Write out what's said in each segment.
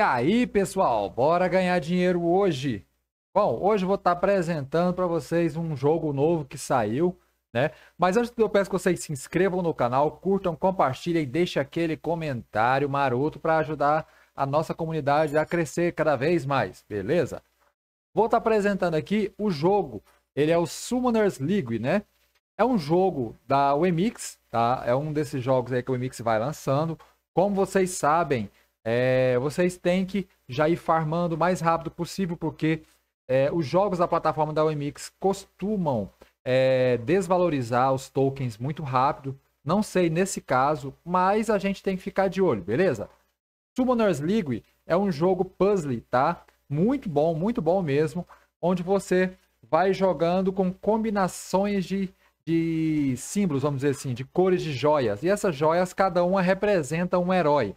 E aí, pessoal, bora ganhar dinheiro hoje? Bom, hoje eu vou estar apresentando para vocês um jogo novo que saiu, né? Mas antes eu peço que vocês se inscrevam no canal, curtam, compartilhem, deixem aquele comentário maroto para ajudar a nossa comunidade a crescer cada vez mais, beleza? Vou estar apresentando aqui o jogo. Ele é o Summoners League, né? É um jogo da Wemix, tá? É um desses jogos aí que o Wemix vai lançando. Como vocês sabem, é, vocês têm que já ir farmando o mais rápido possível, porque é, os jogos da plataforma da OMX costumam é, desvalorizar os tokens muito rápido. Não sei nesse caso, mas a gente tem que ficar de olho, beleza? Summoners League é um jogo puzzle, tá? Muito bom, muito bom mesmo, onde você vai jogando com combinações de, de símbolos, vamos dizer assim, de cores de joias. E essas joias, cada uma representa um herói.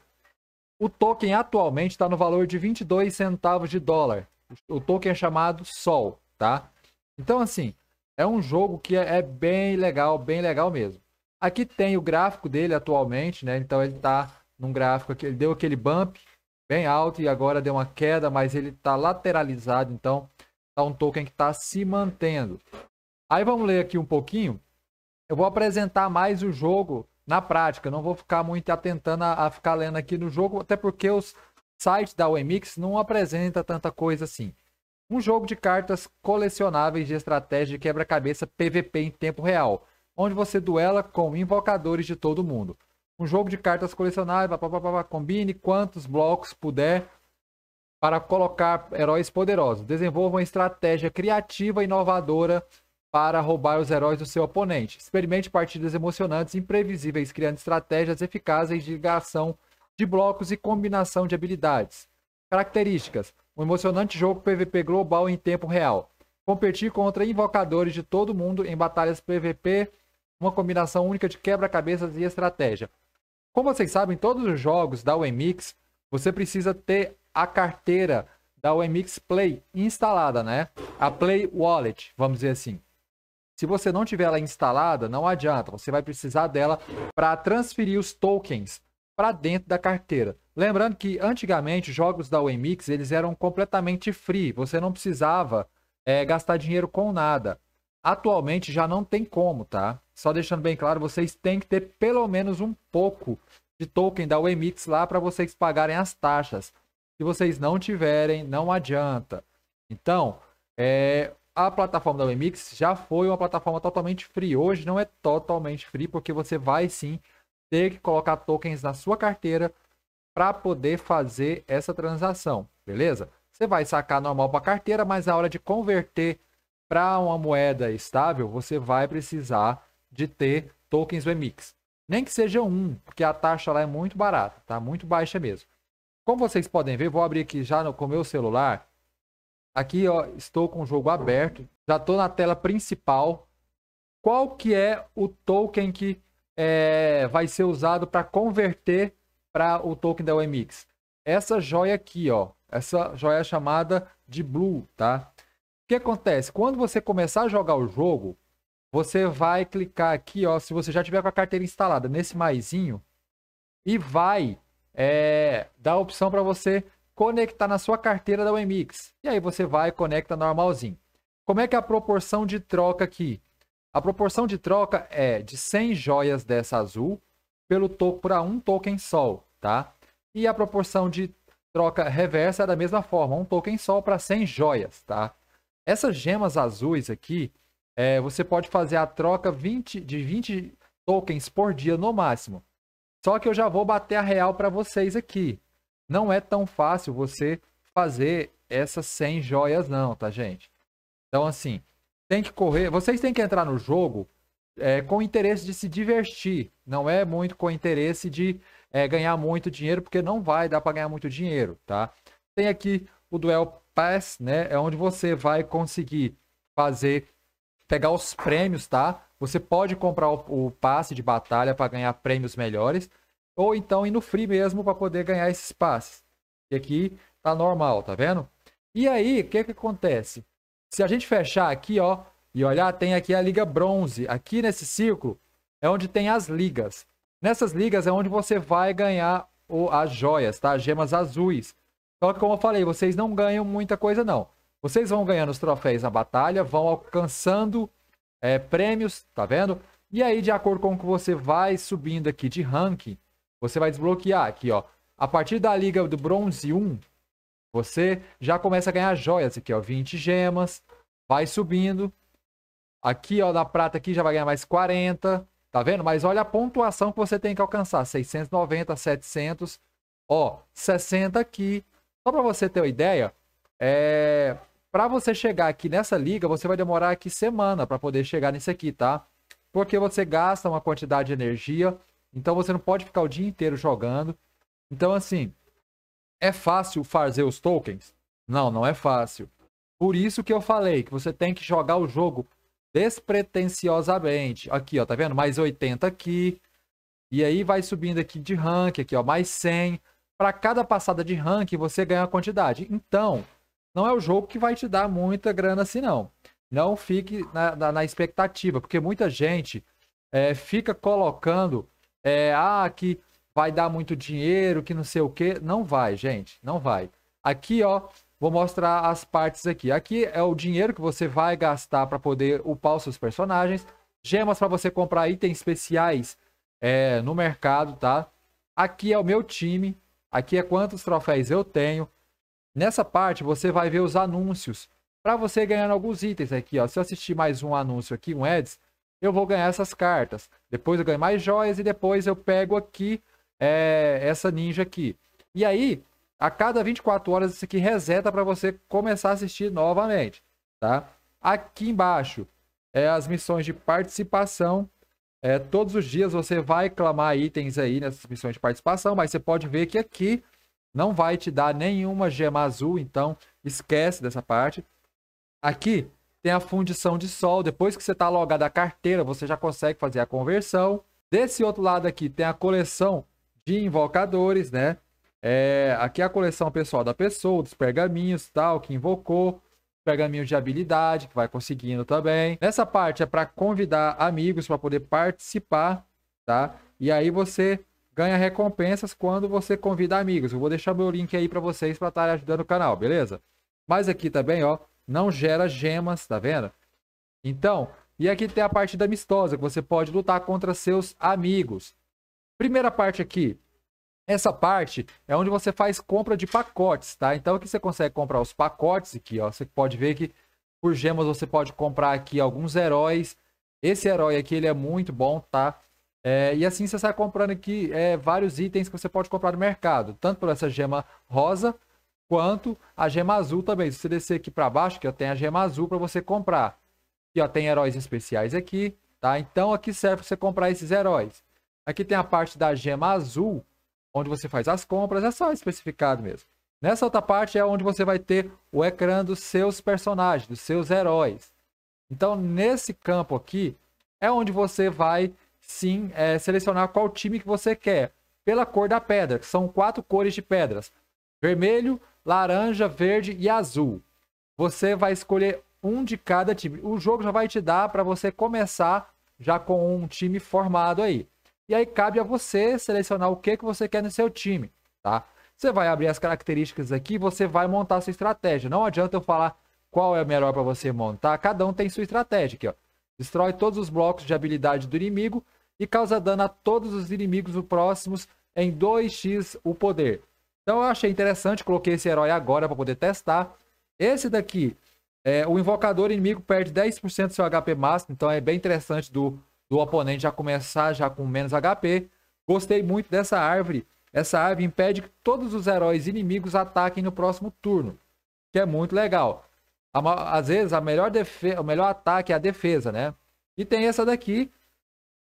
O token atualmente está no valor de 22 centavos de dólar. O token é chamado Sol, tá? Então, assim, é um jogo que é, é bem legal, bem legal mesmo. Aqui tem o gráfico dele atualmente, né? Então ele está num gráfico aqui, ele deu aquele bump bem alto e agora deu uma queda, mas ele está lateralizado, então é um token que está se mantendo. Aí vamos ler aqui um pouquinho. Eu vou apresentar mais o jogo na prática. Não vou ficar muito atentando a, a ficar lendo aqui no jogo, até porque os sites da UEMix não apresenta tanta coisa assim. Um jogo de cartas colecionáveis de estratégia de quebra-cabeça PVP em tempo real, onde você duela com invocadores de todo mundo. Um jogo de cartas colecionáveis, pá, pá, pá, combine quantos blocos puder para colocar heróis poderosos. Desenvolva uma estratégia criativa e inovadora para roubar os heróis do seu oponente. Experimente partidas emocionantes, imprevisíveis, criando estratégias eficazes de ligação de blocos e combinação de habilidades. Características: um emocionante jogo PVP global em tempo real. Competir contra invocadores de todo mundo em batalhas PVP, uma combinação única de quebra-cabeças e estratégia. Como vocês sabem, todos os jogos da UEMix, você precisa ter a carteira da UEMix Play instalada, né? A Play Wallet, vamos dizer assim. Se você não tiver ela instalada, não adianta. Você vai precisar dela para transferir os tokens para dentro da carteira. Lembrando que antigamente jogos da Wemix eles eram completamente free. Você não precisava é, gastar dinheiro com nada. Atualmente já não tem como, tá? Só deixando bem claro, vocês têm que ter pelo menos um pouco de token da Wemix lá para vocês pagarem as taxas. Se vocês não tiverem, não adianta. Então, é, a plataforma da Wemix já foi uma plataforma totalmente free. Hoje não é totalmente free, porque você vai sim ter que colocar tokens na sua carteira para poder fazer essa transação, beleza? Você vai sacar normal para a carteira, mas a hora de converter para uma moeda estável, você vai precisar de ter tokens Wemix. Nem que seja um, porque a taxa lá é muito barata, tá? Muito baixa mesmo. Como vocês podem ver, vou abrir aqui já no, com meu celular Aqui, ó, estou com o jogo aberto. Já estou na tela principal. Qual que é o token que é, vai ser usado para converter para o token da UMX? Essa joia aqui, ó. Essa joia é chamada de Blue, tá? O que acontece? Quando você começar a jogar o jogo, você vai clicar aqui, ó. Se você já tiver com a carteira instalada nesse maisinho, e vai é, dar a opção para você conectar na sua carteira da WMX. E aí você vai e conecta normalzinho. Como é que é a proporção de troca aqui? A proporção de troca é de 100 joias dessa azul pelo token para um token sol, tá? E a proporção de troca reversa é da mesma forma, um token sol para 100 joias, tá? Essas gemas azuis aqui, é, você pode fazer a troca 20, de 20 tokens por dia no máximo. Só que eu já vou bater a real para vocês aqui, não é tão fácil você fazer essas 100 joias não, tá, gente? Então, assim, tem que correr. Vocês têm que entrar no jogo é, com interesse de se divertir. Não é muito com interesse de é, ganhar muito dinheiro, porque não vai dar para ganhar muito dinheiro, tá? Tem aqui o Duel Pass, né? É onde você vai conseguir fazer, pegar os prêmios, tá? Você pode comprar o, o passe de batalha para ganhar prêmios melhores. Ou então ir no free mesmo para poder ganhar esses passes. E aqui tá normal, tá vendo? E aí, o que que acontece? Se a gente fechar aqui, ó, e olhar, tem aqui a liga bronze. Aqui nesse círculo é onde tem as ligas. Nessas ligas é onde você vai ganhar o, as joias, tá? As gemas azuis. Só que, como eu falei, vocês não ganham muita coisa, não. Vocês vão ganhando os troféus na batalha, vão alcançando é, prêmios, tá vendo? E aí, de acordo com o que você vai subindo aqui de ranking, você vai desbloquear aqui, ó. A partir da liga do bronze 1, você já começa a ganhar joias aqui, ó. 20 gemas. Vai subindo. Aqui, ó, na prata aqui já vai ganhar mais 40. Tá vendo? Mas olha a pontuação que você tem que alcançar. 690, 700. Ó, 60 aqui. Só para você ter uma ideia, é... Para você chegar aqui nessa liga, você vai demorar aqui semana para poder chegar nesse aqui, tá? Porque você gasta uma quantidade de energia então você não pode ficar o dia inteiro jogando. Então, assim, é fácil fazer os tokens? Não, não é fácil. Por isso que eu falei que você tem que jogar o jogo despretensiosamente. Aqui, ó, tá vendo? Mais 80 aqui. E aí vai subindo aqui de rank, aqui, ó, mais 100. Para cada passada de rank, você ganha a quantidade. Então, não é o jogo que vai te dar muita grana assim, não. Não fique na, na, na expectativa, porque muita gente é, fica colocando é, ah, que vai dar muito dinheiro, que não sei o que. Não vai, gente, não vai. Aqui, ó, vou mostrar as partes aqui. Aqui é o dinheiro que você vai gastar para poder upar os seus personagens. Gemas para você comprar itens especiais é, no mercado, tá? Aqui é o meu time. Aqui é quantos troféus eu tenho. Nessa parte, você vai ver os anúncios. Para você ganhar alguns itens aqui, ó. Se eu assistir mais um anúncio aqui, um ads, eu vou ganhar essas cartas. Depois eu ganho mais joias e depois eu pego aqui é, essa ninja aqui. E aí, a cada 24 horas isso aqui reseta para você começar a assistir novamente, tá? Aqui embaixo é as missões de participação. É, todos os dias você vai clamar itens aí nessas missões de participação, mas você pode ver que aqui não vai te dar nenhuma gema azul, então esquece dessa parte. Aqui tem a fundição de sol. Depois que você está logado a carteira, você já consegue fazer a conversão. Desse outro lado aqui tem a coleção de invocadores, né? É, aqui é a coleção pessoal da pessoa, dos pergaminhos tal, que invocou. Pergaminhos de habilidade, que vai conseguindo também. Nessa parte é para convidar amigos para poder participar, tá? E aí você ganha recompensas quando você convida amigos. Eu vou deixar meu link aí para vocês para estar ajudando o canal, beleza? Mas aqui também, ó, não gera gemas, tá vendo? Então, e aqui tem a parte da amistosa, que você pode lutar contra seus amigos. Primeira parte aqui. Essa parte é onde você faz compra de pacotes, tá? Então aqui você consegue comprar os pacotes aqui, ó. Você pode ver que por gemas você pode comprar aqui alguns heróis. Esse herói aqui, ele é muito bom, tá? É, e assim você sai comprando aqui é, vários itens que você pode comprar no mercado. Tanto por essa gema rosa, quanto a gema azul também. Se você descer aqui para baixo, que tem a gema azul para você comprar. E ó, tem heróis especiais aqui, tá? Então aqui serve para você comprar esses heróis. Aqui tem a parte da gema azul, onde você faz as compras, é só especificado mesmo. Nessa outra parte é onde você vai ter o ecrã dos seus personagens, dos seus heróis. Então, nesse campo aqui, é onde você vai sim é, selecionar qual time que você quer. Pela cor da pedra, que são quatro cores de pedras. Vermelho, laranja, verde e azul. Você vai escolher um de cada time. O jogo já vai te dar para você começar já com um time formado aí. E aí cabe a você selecionar o que, que você quer no seu time, tá? Você vai abrir as características aqui, você vai montar sua estratégia. Não adianta eu falar qual é o melhor para você montar, cada um tem sua estratégia aqui, ó. Destrói todos os blocos de habilidade do inimigo e causa dano a todos os inimigos próximos em 2x o poder. Então eu achei interessante, coloquei esse herói agora para poder testar. Esse daqui, é, o invocador inimigo perde 10% do seu HP máximo, então é bem interessante do, do oponente já começar já com menos HP. Gostei muito dessa árvore. Essa árvore impede que todos os heróis inimigos ataquem no próximo turno, que é muito legal. Às vezes, a melhor defe... o melhor ataque é a defesa, né? E tem essa daqui,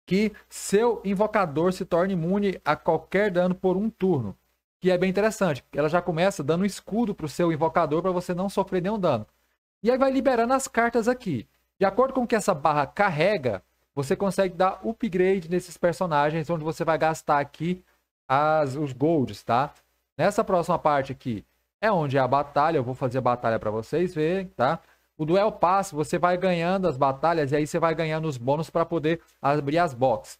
que seu invocador se torna imune a qualquer dano por um turno que é bem interessante. Ela já começa dando um escudo para o seu invocador para você não sofrer nenhum dano. E aí vai liberando as cartas aqui. De acordo com o que essa barra carrega, você consegue dar upgrade nesses personagens, onde você vai gastar aqui as, os golds, tá? Nessa próxima parte aqui é onde é a batalha, eu vou fazer a batalha para vocês verem, tá? O duel pass, você vai ganhando as batalhas e aí você vai ganhando os bônus para poder abrir as boxes.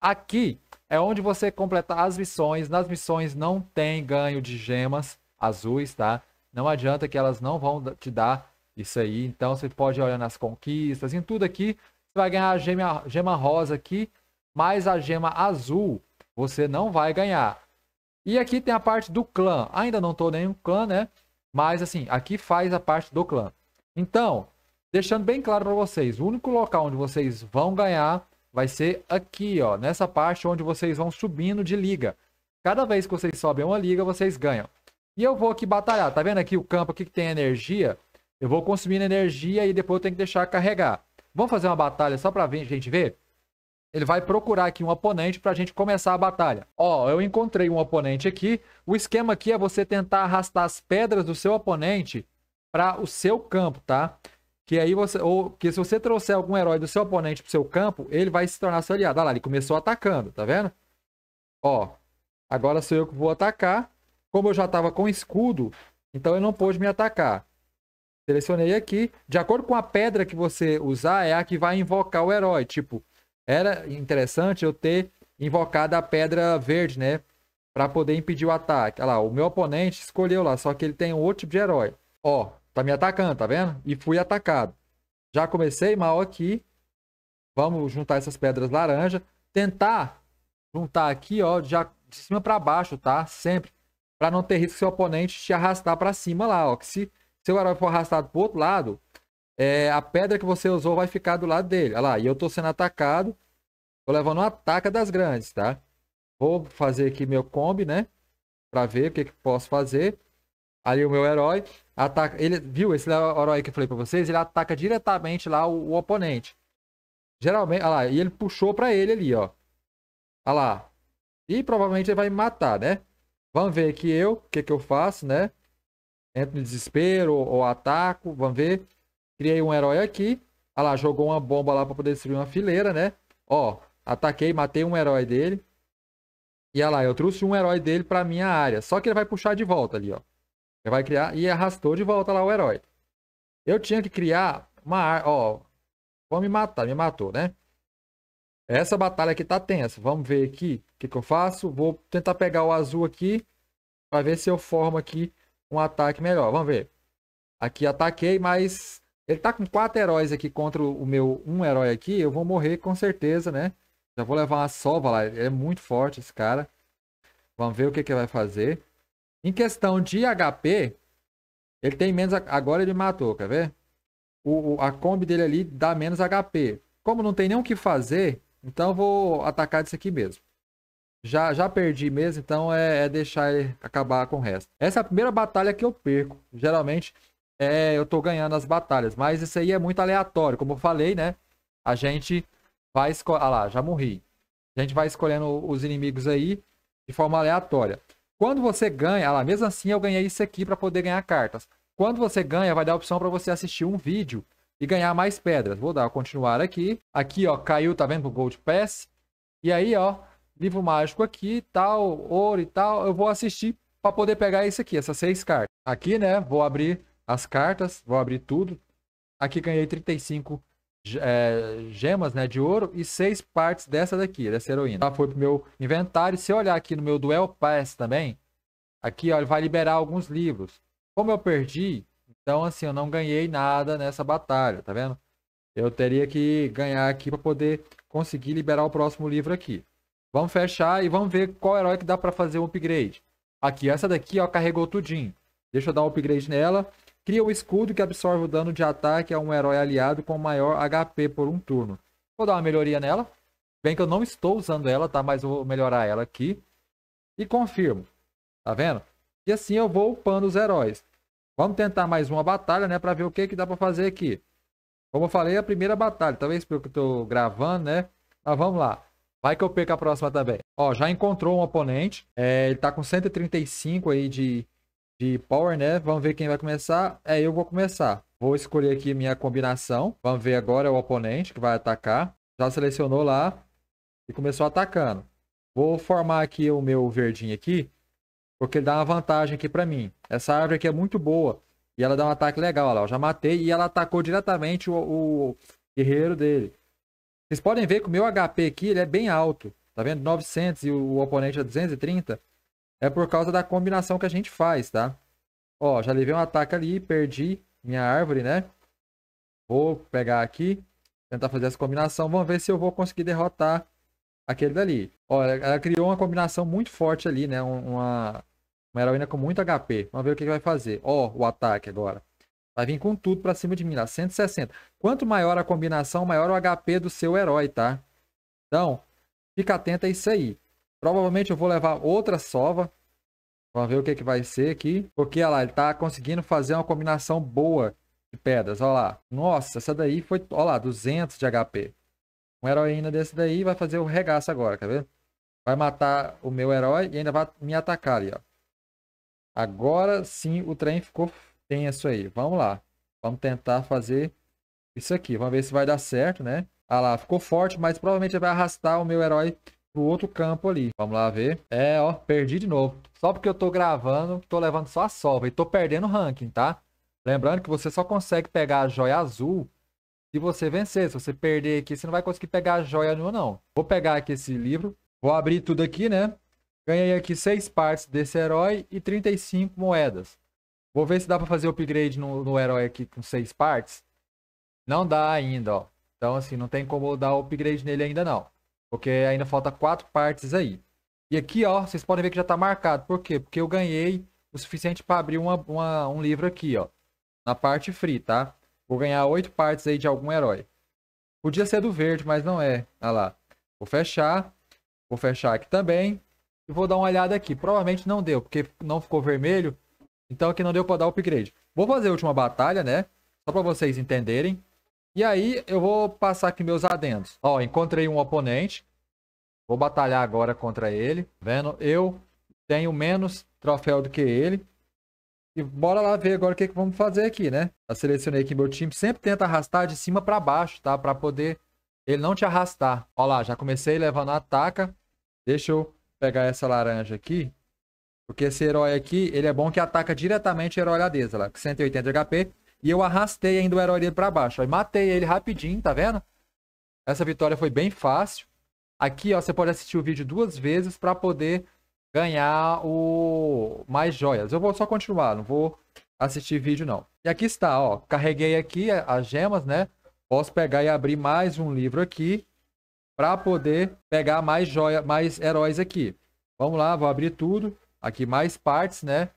Aqui é onde você completar as missões. Nas missões não tem ganho de gemas azuis, tá? Não adianta que elas não vão te dar isso aí. Então você pode olhar nas conquistas, em tudo aqui. Você vai ganhar a gema, gema rosa aqui, mas a gema azul você não vai ganhar. E aqui tem a parte do clã. Ainda não estou nenhum clã, né? Mas assim, aqui faz a parte do clã. Então, deixando bem claro para vocês, o único local onde vocês vão ganhar vai ser aqui, ó, nessa parte onde vocês vão subindo de liga. Cada vez que vocês sobem uma liga, vocês ganham. E eu vou aqui batalhar, tá vendo aqui o campo aqui que tem energia? Eu vou consumindo energia e depois eu tenho que deixar carregar. Vamos fazer uma batalha só pra gente ver? Ele vai procurar aqui um oponente pra gente começar a batalha. Ó, eu encontrei um oponente aqui. O esquema aqui é você tentar arrastar as pedras do seu oponente para o seu campo, tá? Que aí você. Ou, porque se você trouxer algum herói do seu oponente pro seu campo, ele vai se tornar seu aliado. Olha lá, ele começou atacando, tá vendo? Ó, agora sou eu que vou atacar. Como eu já tava com escudo, então ele não pôde me atacar. Selecionei aqui. De acordo com a pedra que você usar, é a que vai invocar o herói. Tipo, era interessante eu ter invocado a pedra verde, né? Pra poder impedir o ataque. Olha lá, o meu oponente escolheu lá, só que ele tem outro tipo de herói. Ó, Tá me atacando, tá vendo? E fui atacado. Já comecei mal aqui. Vamos juntar essas pedras laranja. Tentar juntar aqui, ó, já de cima para baixo, tá? Sempre. Para não ter risco seu oponente te arrastar para cima lá, ó. Que se seu herói for arrastado pro outro lado, é, a pedra que você usou vai ficar do lado dele. Olha lá, e eu tô sendo atacado. Tô levando um ataca das grandes, tá? Vou fazer aqui meu combi, né? Para ver o que, que posso fazer ali o meu herói ataca. Ele viu esse herói que eu falei pra vocês? Ele ataca diretamente lá o, o oponente. Geralmente, olha lá, e ele puxou pra ele ali, ó. Olha lá. E provavelmente ele vai me matar, né? Vamos ver aqui eu, o que que eu faço, né? Entro no desespero ou, ou ataco, vamos ver. Criei um herói aqui. Olha lá, jogou uma bomba lá pra poder destruir uma fileira, né? Ó, ataquei, matei um herói dele. E olha lá, eu trouxe um herói dele pra minha área. Só que ele vai puxar de volta ali, ó. Vai criar e arrastou de volta lá o herói. Eu tinha que criar uma arma. Ó, vou me matar, me matou, né? Essa batalha aqui tá tensa. Vamos ver aqui o que, que, eu faço. Vou tentar pegar o azul aqui. Pra ver se eu formo aqui um ataque melhor. Vamos ver. Aqui ataquei, mas ele tá com quatro heróis aqui contra o meu um herói aqui. Eu vou morrer com certeza, né? Já vou levar uma sova lá. Ele é muito forte esse cara. Vamos ver o que, que ele vai fazer. Em questão de HP, ele tem menos. Agora ele matou, quer ver? O, a Kombi dele ali dá menos HP. Como não tem nem o que fazer, então eu vou atacar disso aqui mesmo. Já, já perdi mesmo, então é, é deixar ele acabar com o resto. Essa é a primeira batalha que eu perco. Geralmente é, eu tô ganhando as batalhas, mas isso aí é muito aleatório. Como eu falei, né? A gente vai escolher. Ah lá, já morri. A gente vai escolhendo os inimigos aí de forma aleatória. Quando você ganha, ah lá, mesmo assim eu ganhei isso aqui para poder ganhar cartas. Quando você ganha, vai dar a opção para você assistir um vídeo e ganhar mais pedras. Vou dar continuar aqui. Aqui, ó, caiu, tá vendo? O Gold Pass. E aí, ó, livro mágico aqui, tal, ouro e tal. Eu vou assistir para poder pegar isso aqui, essas seis cartas. Aqui, né, vou abrir as cartas, vou abrir tudo. Aqui ganhei 35 é, gemas né, de ouro e seis partes dessa daqui, dessa heroína. Ela foi pro meu inventário. Se eu olhar aqui no meu Duel Pass também, aqui ó, ele vai liberar alguns livros. Como eu perdi, então assim, eu não ganhei nada nessa batalha, tá vendo? Eu teria que ganhar aqui para poder conseguir liberar o próximo livro aqui. Vamos fechar e vamos ver qual herói que dá para fazer um upgrade. Aqui, essa daqui ó, carregou tudinho. Deixa eu dar um upgrade nela. Cria o um escudo que absorve o dano de ataque a um herói aliado com maior HP por um turno. Vou dar uma melhoria nela. Bem que eu não estou usando ela, tá? Mas eu vou melhorar ela aqui. E confirmo. Tá vendo? E assim eu vou upando os heróis. Vamos tentar mais uma batalha, né? Pra ver o que, que dá pra fazer aqui. Como eu falei, a primeira batalha. Talvez porque eu tô gravando, né? Mas vamos lá. Vai que eu perco a próxima também. Ó, já encontrou um oponente. É, ele tá com 135 aí de de Power, né? Vamos ver quem vai começar. É, eu vou começar. Vou escolher aqui minha combinação. Vamos ver agora o oponente que vai atacar. Já selecionou lá e começou atacando. Vou formar aqui o meu verdinho aqui, porque ele dá uma vantagem aqui para mim. Essa árvore aqui é muito boa e ela dá um ataque legal. Olha lá, eu já matei e ela atacou diretamente o, o guerreiro dele. Vocês podem ver que o meu HP aqui ele é bem alto. Tá vendo? 900 e o, o oponente é 230. É por causa da combinação que a gente faz, tá? Ó, já levei um ataque ali, perdi minha árvore, né? Vou pegar aqui, tentar fazer essa combinação. Vamos ver se eu vou conseguir derrotar aquele dali. Ó, ela, criou uma combinação muito forte ali, né? Uma, uma heroína com muito HP. Vamos ver o que, que vai fazer. Ó, o ataque agora. Vai vir com tudo pra cima de mim lá, 160. Quanto maior a combinação, maior o HP do seu herói, tá? Então, fica atento a isso aí. Provavelmente eu vou levar outra sova. Vamos ver o que, que vai ser aqui. Porque, olha lá, ele tá conseguindo fazer uma combinação boa de pedras. Olha lá. Nossa, essa daí foi... Olha lá, 200 de HP. Um heroína desse daí vai fazer o regaço agora, quer ver? Vai matar o meu herói e ainda vai me atacar ali, ó. Agora sim o trem ficou tenso aí. Vamos lá. Vamos tentar fazer isso aqui. Vamos ver se vai dar certo, né? Olha lá, ficou forte, mas provavelmente vai arrastar o meu herói pro outro campo ali. Vamos lá ver. É, ó, perdi de novo. Só porque eu tô gravando, tô levando só a sova e tô perdendo o ranking, tá? Lembrando que você só consegue pegar a joia azul se você vencer. Se você perder aqui, você não vai conseguir pegar a joia nenhuma, não. Vou pegar aqui esse livro. Vou abrir tudo aqui, né? Ganhei aqui seis partes desse herói e 35 moedas. Vou ver se dá pra fazer upgrade no, no herói aqui com seis partes. Não dá ainda, ó. Então, assim, não tem como dar upgrade nele ainda, não. Porque ainda falta quatro partes aí. E aqui, ó, vocês podem ver que já está marcado. Por quê? Porque eu ganhei o suficiente para abrir uma, uma, um livro aqui, ó. Na parte free, tá? Vou ganhar oito partes aí de algum herói. Podia ser do verde, mas não é. Olha lá. Vou fechar. Vou fechar aqui também. E vou dar uma olhada aqui. Provavelmente não deu, porque não ficou vermelho. Então aqui não deu para dar upgrade. Vou fazer a última batalha, né? Só para vocês entenderem. E aí eu vou passar aqui meus adendos. Ó, encontrei um oponente. Vou batalhar agora contra ele. Vendo? Eu tenho menos troféu do que ele. E bora lá ver agora o que, que vamos fazer aqui, né? Eu selecionei aqui meu time. Sempre tenta arrastar de cima para baixo, tá? Para poder ele não te arrastar. Ó lá, já comecei levando a ataca. Deixa eu pegar essa laranja aqui. Porque esse herói aqui, ele é bom que ataca diretamente o herói da dezala, lá, com 180 HP. E eu arrastei ainda o herói para baixo. Aí matei ele rapidinho, tá vendo? Essa vitória foi bem fácil. Aqui, ó, você pode assistir o vídeo duas vezes para poder ganhar o mais joias. Eu vou só continuar, não vou assistir vídeo não. E aqui está, ó, carreguei aqui as gemas, né? Posso pegar e abrir mais um livro aqui para poder pegar mais joia, mais heróis aqui. Vamos lá, vou abrir tudo. Aqui mais partes, né?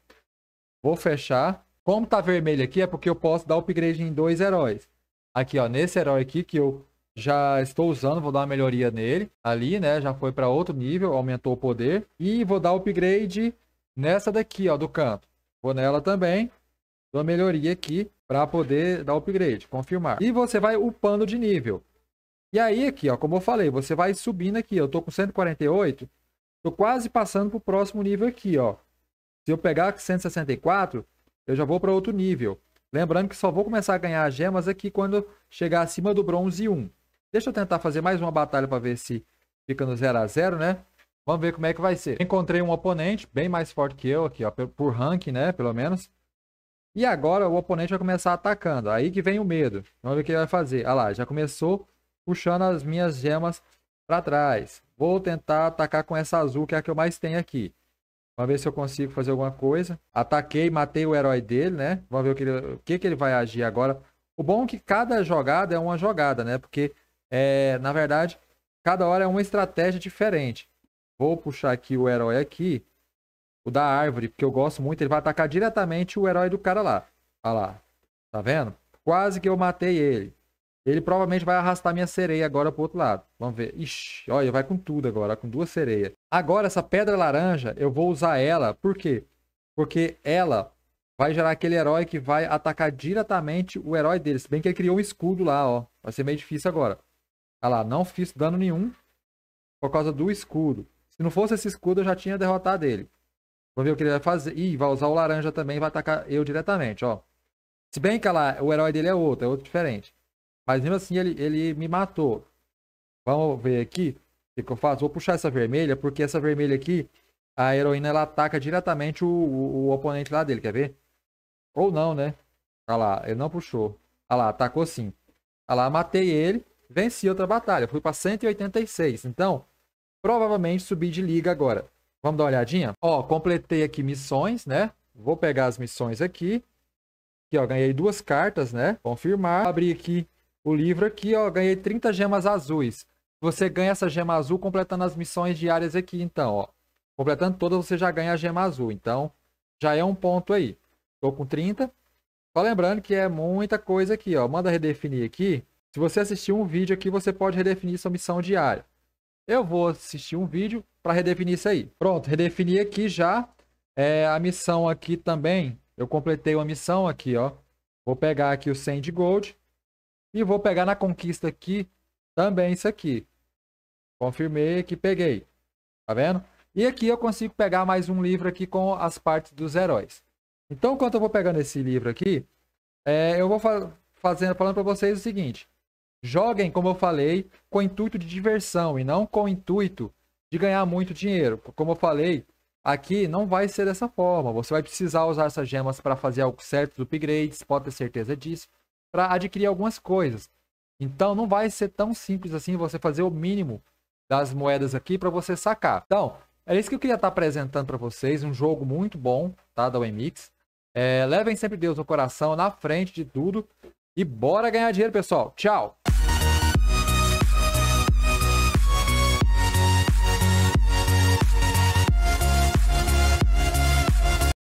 Vou fechar. Como tá vermelho aqui, é porque eu posso dar upgrade em dois heróis. Aqui, ó, nesse herói aqui que eu já estou usando, vou dar uma melhoria nele. Ali, né, já foi para outro nível, aumentou o poder. E vou dar upgrade nessa daqui, ó, do canto. Vou nela também, dou melhoria aqui para poder dar upgrade, confirmar. E você vai upando de nível. E aí aqui, ó, como eu falei, você vai subindo aqui. Eu tô com 148, tô quase passando pro próximo nível aqui, ó. Se eu pegar 164, eu já vou para outro nível. Lembrando que só vou começar a ganhar gemas aqui quando chegar acima do bronze 1. Deixa eu tentar fazer mais uma batalha para ver se fica no 0 a 0 né? Vamos ver como é que vai ser. Encontrei um oponente bem mais forte que eu aqui, ó, por ranking, né, pelo menos. E agora o oponente vai começar atacando. Aí que vem o medo. Vamos ver o que ele vai fazer. Ah lá, já começou puxando as minhas gemas para trás. Vou tentar atacar com essa azul, que é a que eu mais tenho aqui. Vamos ver se eu consigo fazer alguma coisa. Ataquei, matei o herói dele, né? Vamos ver o que ele, o que, que ele vai agir agora. O bom é que cada jogada é uma jogada, né? Porque, é, na verdade, cada hora é uma estratégia diferente. Vou puxar aqui o herói aqui. O da árvore, porque eu gosto muito. Ele vai atacar diretamente o herói do cara lá. Olha lá. Tá vendo? Quase que eu matei ele. Ele provavelmente vai arrastar minha sereia agora pro outro lado. Vamos ver. Ixi, olha, vai com tudo agora, com duas sereias. Agora, essa pedra laranja, eu vou usar ela. Por quê? Porque ela vai gerar aquele herói que vai atacar diretamente o herói dele. Se bem que ele criou um escudo lá, ó. Vai ser meio difícil agora. Olha lá, não fiz dano nenhum por causa do escudo. Se não fosse esse escudo, eu já tinha derrotado ele. Vamos ver o que ele vai fazer. Ih, vai usar o laranja também, vai atacar eu diretamente, ó. Se bem que lá, o herói dele é outro, é outro diferente. Mas mesmo assim, ele, ele me matou. Vamos ver aqui o que, eu faço. Vou puxar essa vermelha, porque essa vermelha aqui, a heroína, ela ataca diretamente o, o, o oponente lá dele, quer ver? Ou não, né? Olha tá lá, ele não puxou. Olha tá lá, atacou sim. Olha tá lá, matei ele, venci outra batalha. Fui para 186. Então, provavelmente subi de liga agora. Vamos dar uma olhadinha? Ó, completei aqui missões, né? Vou pegar as missões aqui. Aqui, ó, ganhei duas cartas, né? Confirmar. Abri aqui o livro aqui, ó, ganhei 30 gemas azuis. Você ganha essa gema azul completando as missões diárias aqui, então, ó. Completando todas, você já ganha a gema azul. Então, já é um ponto aí. Tô com 30. Só lembrando que é muita coisa aqui, ó. Manda redefinir aqui. Se você assistir um vídeo aqui, você pode redefinir sua missão diária. Eu vou assistir um vídeo para redefinir isso aí. Pronto, redefini aqui já. É, a missão aqui também, eu completei uma missão aqui, ó. Vou pegar aqui o 100 de gold. E vou pegar na conquista aqui também isso aqui. Confirmei que peguei. Tá vendo? E aqui eu consigo pegar mais um livro aqui com as partes dos heróis. Então, enquanto eu vou pegando esse livro aqui, é, eu vou fa fazendo, falando para vocês o seguinte. Joguem, como eu falei, com intuito de diversão e não com intuito de ganhar muito dinheiro. Como eu falei, aqui não vai ser dessa forma. Você vai precisar usar essas gemas para fazer algo certo do upgrades, pode ter certeza disso para adquirir algumas coisas. Então não vai ser tão simples assim você fazer o mínimo das moedas aqui para você sacar. Então, é isso que eu queria estar tá apresentando para vocês, um jogo muito bom, tá, da Wemix. É, levem sempre Deus no coração, na frente de tudo e bora ganhar dinheiro, pessoal. Tchau.